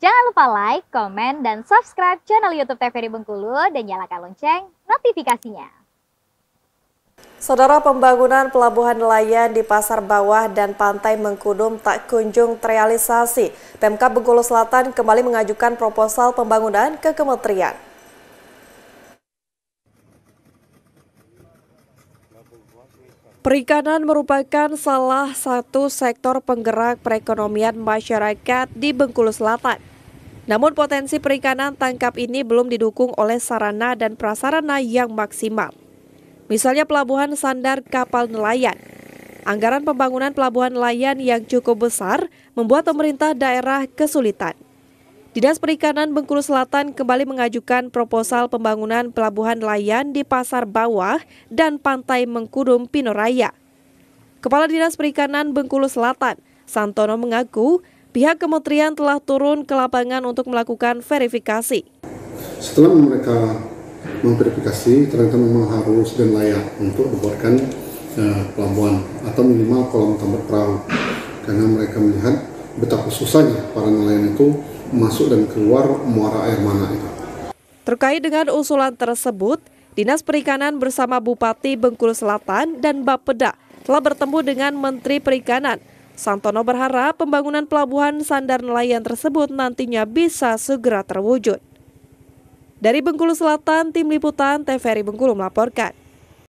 Jangan lupa like, komen, dan subscribe channel YouTube TVRI Bengkulu dan nyalakan lonceng notifikasinya. Saudara pembangunan pelabuhan nelayan di Pasar Bawah dan Pantai Mengkudum tak kunjung terrealisasi. Pemkab Bengkulu Selatan kembali mengajukan proposal pembangunan ke Kementerian. Perikanan merupakan salah satu sektor penggerak perekonomian masyarakat di Bengkulu Selatan. Namun potensi perikanan tangkap ini belum didukung oleh sarana dan prasarana yang maksimal. Misalnya pelabuhan sandar kapal nelayan. Anggaran pembangunan pelabuhan nelayan yang cukup besar membuat pemerintah daerah kesulitan. Dinas Perikanan Bengkulu Selatan kembali mengajukan proposal pembangunan pelabuhan nelayan di Pasar Bawah dan Pantai Mengkurum Pinoraya. Kepala Dinas Perikanan Bengkulu Selatan, Santono mengaku pihak kementerian telah turun ke lapangan untuk melakukan verifikasi. Setelah mereka memverifikasi, ternyata memang harus dan layak untuk dibuatkan eh, pelabuhan atau minimal kolam tambat perahu. Karena mereka melihat betapa susahnya para nelayan itu masuk dan keluar muara air mana itu. Terkait dengan usulan tersebut, Dinas Perikanan bersama Bupati Bengkulu Selatan dan Bapeda telah bertemu dengan Menteri Perikanan. Santono berharap pembangunan pelabuhan sandar nelayan tersebut nantinya bisa segera terwujud. Dari Bengkulu Selatan, Tim Liputan TVRI Bengkulu melaporkan.